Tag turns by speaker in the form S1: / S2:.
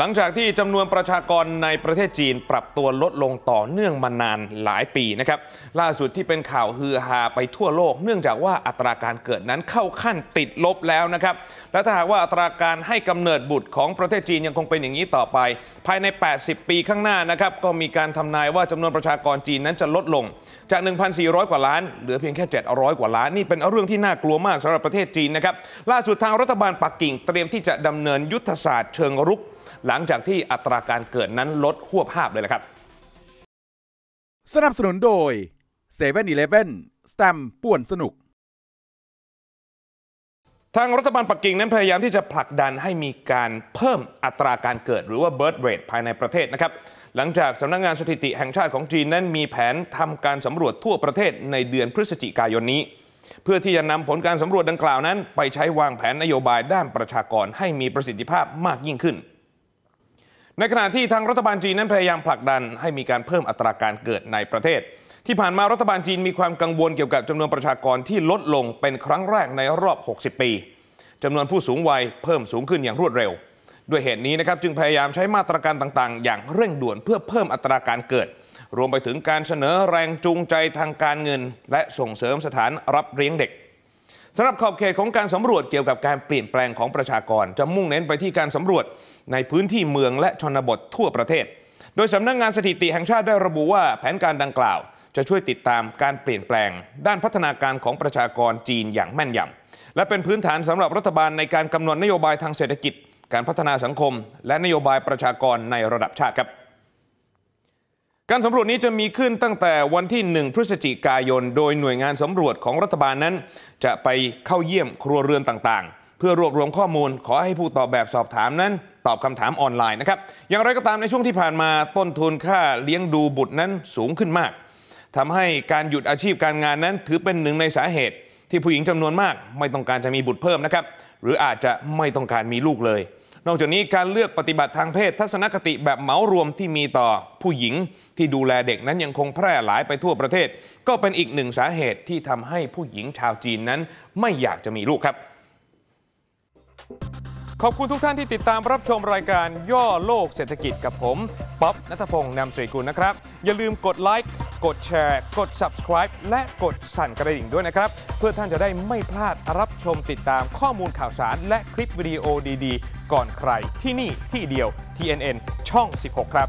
S1: หลังจากที่จำนวนประชากรในประเทศจีนปรับตัวลดลงต่อเนื่องมานานหลายปีนะครับ ล่าสุดที่เป็นข่าวฮือฮาไปทั่วโลก เนื่องจากว่าอัตราการเกิดนั้นเข้าขั้นติดลบแล้วนะครับ และถ้าหากว่าอัตราการให้กำเนิดบุตรของประเทศจีนยังคงเป็นอย่างนี้ต่อไป ภายใน 80 ปีข้างหน้านะครับ ก็มีการทำนายว่าจำนวนประชากรจีนนั้นจะลดลงจาก 1,400 กว่าล้านเหลือเพียงแค่ 700 กว่าล้านนี่เป็นเรื่องที่น่ากลัวมากสำหรับประเทศจีนนะครับ ล่าสุดทางรัฐบาลปักกิ่งเตรียมที่จะดำเนินยุทธศาสตร์เชิงรุกหลังจากที่อัตราการเกิดนั้นลดหวบภาพเลยละครับ สนับสนุนโดย7 e เ e ่ e อีเลสแตมป่วนสนุก ทางรัฐบาลปักกิ่งนั้นพยายามที่จะผลักดันให้มีการเพิ่มอัตราการเกิดหรือว่า birth rate ภายในประเทศนะครับหลังจากสำนักงงานสถิติแห่งชาติของจีนนั้นมีแผนทำการสำรวจทั่วประเทศในเดือนพฤศจิกายนนี้ เพื่อที่จะนำผลการสำรวจดังกล่าวนั้น ไปใช้วางแผนนโยบายด้านประชากรให้มีประสิทธิภาพมากยิ่งขึ้นในขณะที่ทางรัฐบาลจีนนั้นพยายามผลักดันให้มีการเพิ่มอัตราการเกิดในประเทศ ที่ผ่านมารัฐบาลจีนมีความกังวลเกี่ยวกับจำนวนประชากรที่ลดลงเป็นครั้งแรกในรอบ 60 ปีจำนวนผู้สูงวัยเพิ่มสูงขึ้นอย่างรวดเร็ว ด้วยเหตุนี้นะครับจึงพยายามใช้มาตรการต่างๆ อย่างเร่งด่วนเพื่อเพิ่มอัตราการเกิด รวมไปถึงการเสนอแรงจูงใจทางการเงิน และส่งเสริมสถานรับเลี้ยงเด็กสำหรับขอบเขตของการสำรวจเกี่ยวกับการเปลี่ยนแปลงของประชากรจะมุ่งเน้นไปที่การสำรวจในพื้นที่เมืองและชนบททั่วประเทศ โดยสำนักงงานสถิติแห่งชาติ ได้ระบุว่าแผนการดังกล่าวจะช่วยติดตามการเปลี่ยนแปลง ด้านพัฒนาการของประชากรจีนอย่างแม่นยำ และเป็นพื้นฐานสำหรับรัฐบาลในการกำหนดนโยบายทางเศรษฐกิจ การพัฒนาสังคม และนโยบายประชากรในระดับชาติครับการสำรวจนี้จะมีขึ้นตั้งแต่วันที่ 1 พฤศจิกายน โดยหน่วยงานสำรวจของรัฐบาลนั้น จะไปเข้าเยี่ยมครัวเรือนต่างๆ เพื่อรวบรวมข้อมูลขอให้ผู้ตอบแบบสอบถามนั้น ตอบคำถามออนไลน์นะครับอย่างไรก็ตามในช่วงที่ผ่านมาต้นทุนค่าเลี้ยงดูบุตรนั้นสูงขึ้นมากทำให้การหยุดอาชีพการงานนั้นถือเป็นหนึ่งในสาเหตุที่ผู้หญิงจำนวนมาก ไม่ต้องการจะมีบุตรเพิ่มนะครับ หรืออาจจะไม่ต้องการมีลูกเลย นอกจากนี้การเลือกปฏิบัติทางเพศทัศนคติแบบเหมารวมที่มีต่อผู้หญิงที่ดูแลเด็กนั้นยังคงแพร่หลายไปทั่วประเทศ ก็เป็นอีกหนึ่งสาเหตุที่ทำให้ผู้หญิงชาวจีนนั้นไม่อยากจะมีลูกครับ ขอบคุณทุกท่านที่ติดตามรับชมรายการย่อโลกเศรษฐกิจกับผมป๊อบนัทพงศ์นำสริกุลนะครับ อย่าลืมกดไลค์กดแชร์ กด subscribe และกดสั่นกระดิ่งด้วยนะครับ เพื่อท่านจะได้ไม่พลาดรับชมติดตามข้อมูลข่าวสาร และคลิปวิดีโอดีๆ ก่อนใคร ที่นี่ที่เดียว TNN ช่อง 16 ครับ